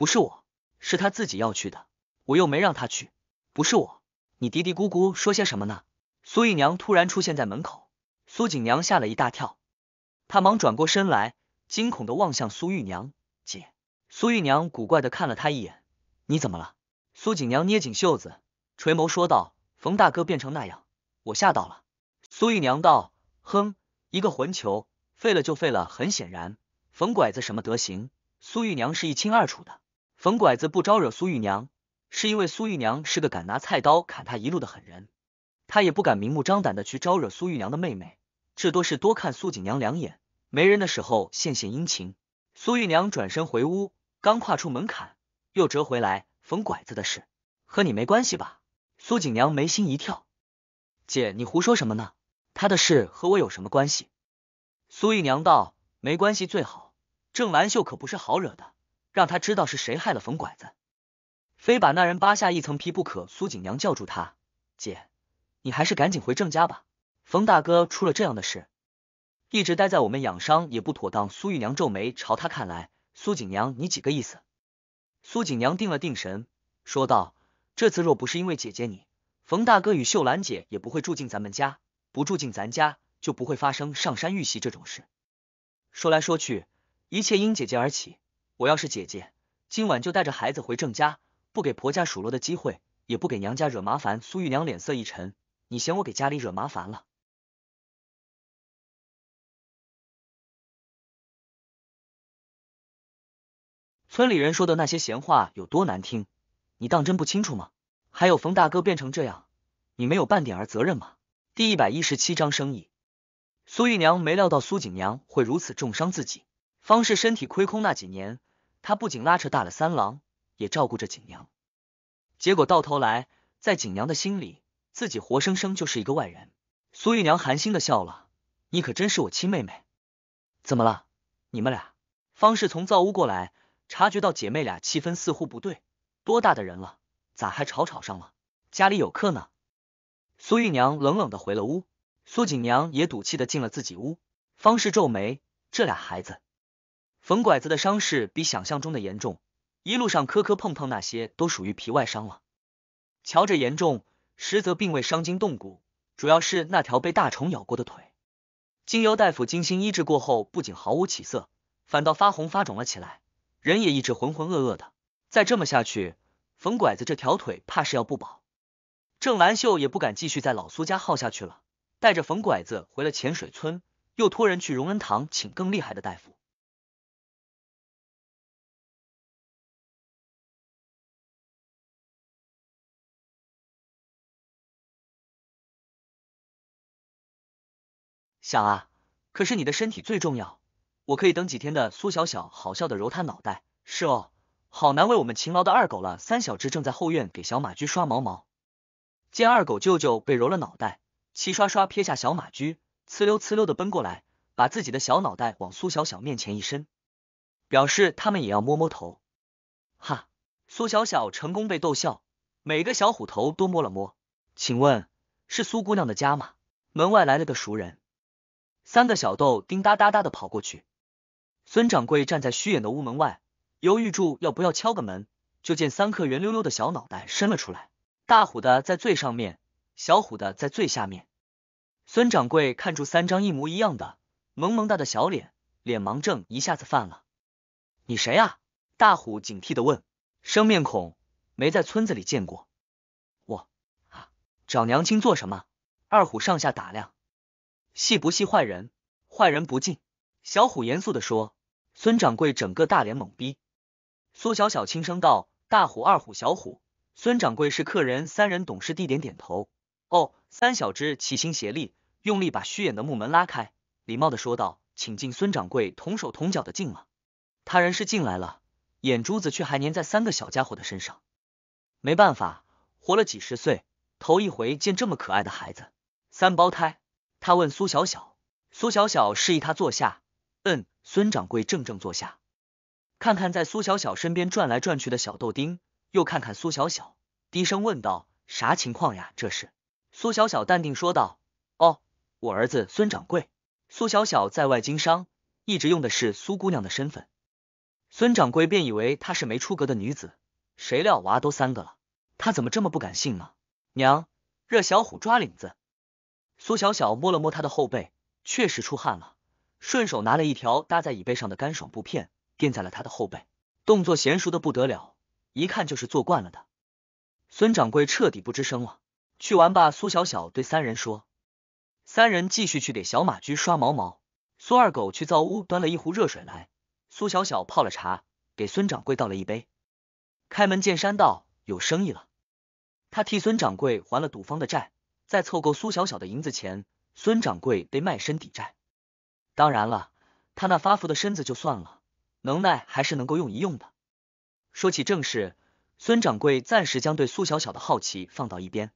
不是我，是他自己要去的，我又没让他去。不是我，你嘀嘀咕咕说些什么呢？苏玉娘突然出现在门口，苏锦娘吓了一大跳，她忙转过身来，惊恐地望向苏玉娘姐。苏玉娘古怪地看了她一眼：“你怎么了？”苏锦娘捏紧袖子，垂眸说道：“冯大哥变成那样，我吓到了。”苏玉娘道：“哼，一个混球，废了就废了。很显然，冯拐子什么德行，苏玉娘是一清二楚的。”冯拐子不招惹苏玉娘，是因为苏玉娘是个敢拿菜刀砍他一路的狠人，他也不敢明目张胆的去招惹苏玉娘的妹妹，至多是多看苏锦娘两眼，没人的时候献献殷勤。苏玉娘转身回屋，刚跨出门槛，又折回来。冯拐子的事和你没关系吧？苏锦娘眉心一跳，姐，你胡说什么呢？他的事和我有什么关系？苏玉娘道：没关系最好，郑兰秀可不是好惹的。让他知道是谁害了冯拐子，非把那人扒下一层皮不可。苏锦娘叫住他：“姐，你还是赶紧回郑家吧。冯大哥出了这样的事，一直待在我们养伤也不妥当。”苏玉娘皱眉朝他看来：“苏锦娘，你几个意思？”苏锦娘定了定神，说道：“这次若不是因为姐姐你，冯大哥与秀兰姐也不会住进咱们家。不住进咱家，就不会发生上山遇袭这种事。说来说去，一切因姐姐而起。”我要是姐姐，今晚就带着孩子回郑家，不给婆家数落的机会，也不给娘家惹麻烦。苏玉娘脸色一沉，你嫌我给家里惹麻烦了？村里人说的那些闲话有多难听，你当真不清楚吗？还有冯大哥变成这样，你没有半点儿责任吗？第一百一十七章生意。苏玉娘没料到苏锦娘会如此重伤自己，方氏身体亏空那几年。他不仅拉扯大了三郎，也照顾着锦娘，结果到头来，在锦娘的心里，自己活生生就是一个外人。苏玉娘寒心的笑了：“你可真是我亲妹妹。”怎么了？你们俩？方氏从灶屋过来，察觉到姐妹俩气氛似乎不对，多大的人了，咋还吵吵上了？家里有客呢。苏玉娘冷冷的回了屋，苏锦娘也赌气的进了自己屋。方氏皱眉：“这俩孩子。”冯拐子的伤势比想象中的严重，一路上磕磕碰碰那些都属于皮外伤了。瞧着严重，实则并未伤筋动骨，主要是那条被大虫咬过的腿。经由大夫精心医治过后，不仅毫无起色，反倒发红发肿了起来，人也一直浑浑噩噩的。再这么下去，冯拐子这条腿怕是要不保。郑兰秀也不敢继续在老苏家耗下去了，带着冯拐子回了浅水村，又托人去荣恩堂请更厉害的大夫。想啊，可是你的身体最重要，我可以等几天的。苏小小好笑的揉他脑袋，是哦，好难为我们勤劳的二狗了。三小只正在后院给小马驹刷毛毛，见二狗舅舅被揉了脑袋，齐刷刷撇下小马驹，呲溜呲溜的奔过来，把自己的小脑袋往苏小小面前一伸，表示他们也要摸摸头。哈，苏小小成功被逗笑，每个小虎头都摸了摸。请问是苏姑娘的家吗？门外来了个熟人。三个小豆叮哒哒哒的跑过去，孙掌柜站在虚掩的屋门外，犹豫住要不要敲个门，就见三颗圆溜溜的小脑袋伸了出来，大虎的在最上面，小虎的在最下面。孙掌柜看住三张一模一样的萌萌哒的小脸，脸盲症一下子犯了。你谁啊？大虎警惕的问，生面孔，没在村子里见过。我啊，找娘亲做什么？二虎上下打量。戏不戏坏人，坏人不进。小虎严肃的说。孙掌柜整个大脸懵逼。苏小小轻声道：“大虎、二虎、小虎，孙掌柜是客人。”三人懂事地点点头。哦，三小只齐心协力，用力把虚掩的木门拉开，礼貌的说道：“请进。”孙掌柜同手同脚的进了。他人是进来了，眼珠子却还粘在三个小家伙的身上。没办法，活了几十岁，头一回见这么可爱的孩子，三胞胎。他问苏小小，苏小小示意他坐下。嗯，孙掌柜正正坐下，看看在苏小小身边转来转去的小豆丁，又看看苏小小，低声问道：“啥情况呀？这是？”苏小小淡定说道：“哦，我儿子孙掌柜。苏小小在外经商，一直用的是苏姑娘的身份。孙掌柜便以为她是没出阁的女子，谁料娃都三个了，他怎么这么不敢信呢？”娘，热小虎抓领子。苏小小摸了摸他的后背，确实出汗了，顺手拿了一条搭在椅背上的干爽布片垫在了他的后背，动作娴熟的不得了，一看就是做惯了的。孙掌柜彻底不吱声了。去玩吧，苏小小对三人说。三人继续去给小马驹刷毛毛。苏二狗去灶屋端了一壶热水来，苏小小泡了茶，给孙掌柜倒了一杯，开门见山道：有生意了，他替孙掌柜还了赌方的债。在凑够苏小小的银子前，孙掌柜得卖身抵债。当然了，他那发福的身子就算了，能耐还是能够用一用的。说起正事，孙掌柜暂时将对苏小小的好奇放到一边。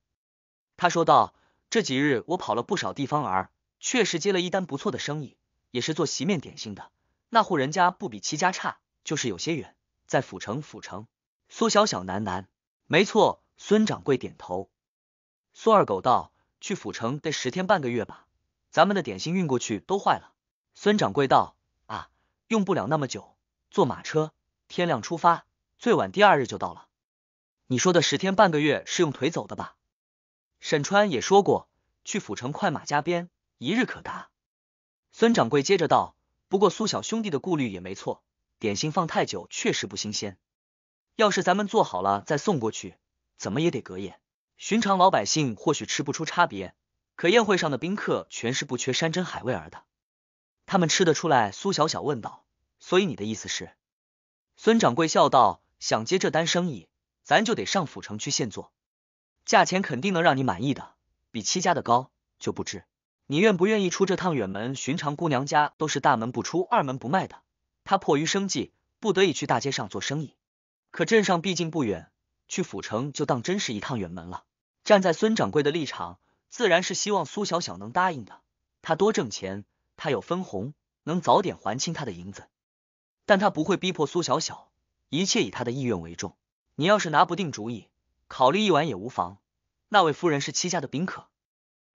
他说道：“这几日我跑了不少地方儿，确实接了一单不错的生意，也是做席面点心的。那户人家不比齐家差，就是有些远，在府城。府城。”苏小小喃喃：“没错。”孙掌柜点头。苏二狗道：“去府城得十天半个月吧，咱们的点心运过去都坏了。”孙掌柜道：“啊，用不了那么久，坐马车，天亮出发，最晚第二日就到了。”你说的十天半个月是用腿走的吧？沈川也说过，去府城快马加鞭，一日可达。孙掌柜接着道：“不过苏小兄弟的顾虑也没错，点心放太久确实不新鲜。要是咱们做好了再送过去，怎么也得隔夜。”寻常老百姓或许吃不出差别，可宴会上的宾客全是不缺山珍海味儿的，他们吃得出来。苏小小问道：“所以你的意思是？”孙掌柜笑道：“想接这单生意，咱就得上府城去现做，价钱肯定能让你满意的，比戚家的高，就不知你愿不愿意出这趟远门。寻常姑娘家都是大门不出二门不迈的，她迫于生计，不得已去大街上做生意。可镇上毕竟不远。”去府城就当真是一趟远门了。站在孙掌柜的立场，自然是希望苏小小能答应的。他多挣钱，他有分红，能早点还清他的银子。但他不会逼迫苏小小，一切以他的意愿为重。你要是拿不定主意，考虑一晚也无妨。那位夫人是戚家的宾客，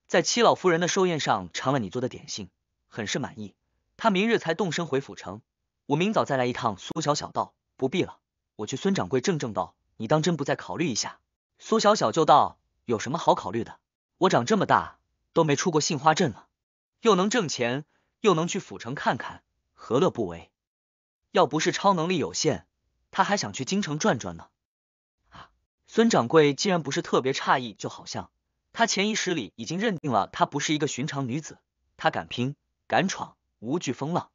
在戚老夫人的寿宴上尝了你做的点心，很是满意。他明日才动身回府城，我明早再来一趟。苏小小道：“不必了，我去。”孙掌柜正正道。你当真不再考虑一下？苏小小就道：“有什么好考虑的？我长这么大都没出过杏花镇了，又能挣钱，又能去府城看看，何乐不为？要不是超能力有限，她还想去京城转转呢。”啊，孙掌柜既然不是特别诧异，就好像他潜意识里已经认定了她不是一个寻常女子，她敢拼敢闯，无惧风浪。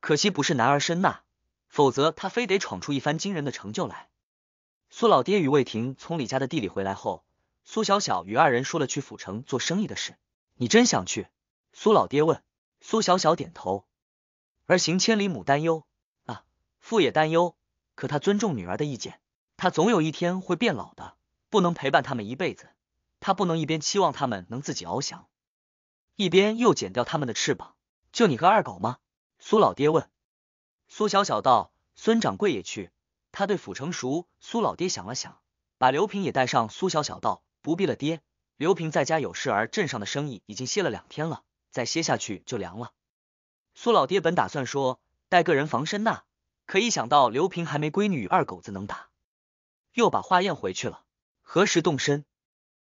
可惜不是男儿身呐，否则她非得闯出一番惊人的成就来。苏老爹与魏婷从李家的地里回来后，苏小小与二人说了去府城做生意的事。你真想去？苏老爹问。苏小小点头。儿行千里母担忧啊，父也担忧。可他尊重女儿的意见。他总有一天会变老的，不能陪伴他们一辈子。他不能一边期望他们能自己翱翔，一边又剪掉他们的翅膀。就你和二狗吗？苏老爹问。苏小小道：“孙掌柜也去。”他对府城熟，苏老爹想了想，把刘平也带上。苏小小道：“不必了，爹，刘平在家有事，镇上的生意已经歇了两天了，再歇下去就凉了。”苏老爹本打算说带个人防身呐，可一想到刘平还没闺女与二狗子能打，又把话咽回去了。何时动身？